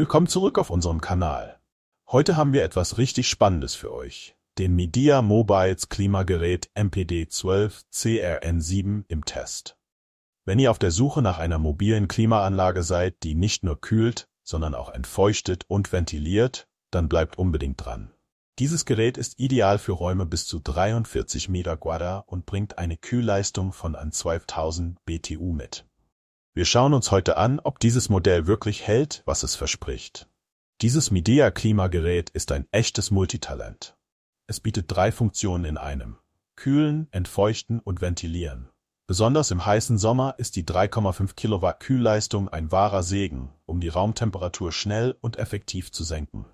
Willkommen zurück auf unserem Kanal. Heute haben wir etwas richtig Spannendes für euch. Den Media Mobiles Klimagerät MPD12 CRN7 im Test. Wenn ihr auf der Suche nach einer mobilen Klimaanlage seid, die nicht nur kühlt, sondern auch entfeuchtet und ventiliert, dann bleibt unbedingt dran. Dieses Gerät ist ideal für Räume bis zu 43 Meter Quadrat und bringt eine Kühlleistung von an 12.000 BTU mit. Wir schauen uns heute an, ob dieses Modell wirklich hält, was es verspricht. Dieses Midea-Klimagerät ist ein echtes Multitalent. Es bietet drei Funktionen in einem. Kühlen, Entfeuchten und Ventilieren. Besonders im heißen Sommer ist die 3,5 Kilowatt Kühlleistung ein wahrer Segen, um die Raumtemperatur schnell und effektiv zu senken.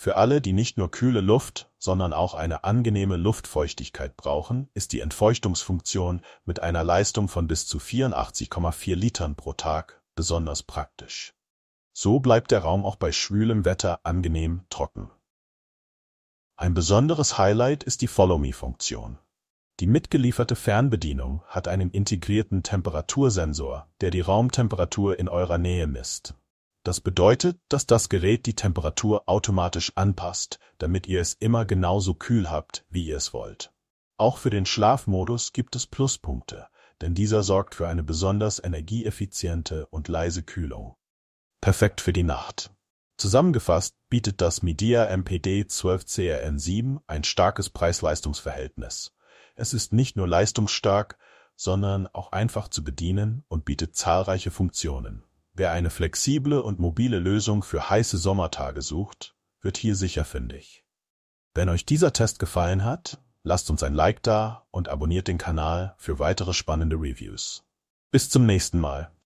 Für alle, die nicht nur kühle Luft, sondern auch eine angenehme Luftfeuchtigkeit brauchen, ist die Entfeuchtungsfunktion mit einer Leistung von bis zu 84,4 Litern pro Tag besonders praktisch. So bleibt der Raum auch bei schwülem Wetter angenehm trocken. Ein besonderes Highlight ist die Follow-Me-Funktion. Die mitgelieferte Fernbedienung hat einen integrierten Temperatursensor, der die Raumtemperatur in eurer Nähe misst. Das bedeutet, dass das Gerät die Temperatur automatisch anpasst, damit ihr es immer genauso kühl habt, wie ihr es wollt. Auch für den Schlafmodus gibt es Pluspunkte, denn dieser sorgt für eine besonders energieeffiziente und leise Kühlung. Perfekt für die Nacht. Zusammengefasst bietet das Midea MPD 12CRN7 ein starkes Preis-Leistungs-Verhältnis. Es ist nicht nur leistungsstark, sondern auch einfach zu bedienen und bietet zahlreiche Funktionen. Wer eine flexible und mobile Lösung für heiße Sommertage sucht, wird hier sicher fündig. Wenn euch dieser Test gefallen hat, lasst uns ein Like da und abonniert den Kanal für weitere spannende Reviews. Bis zum nächsten Mal.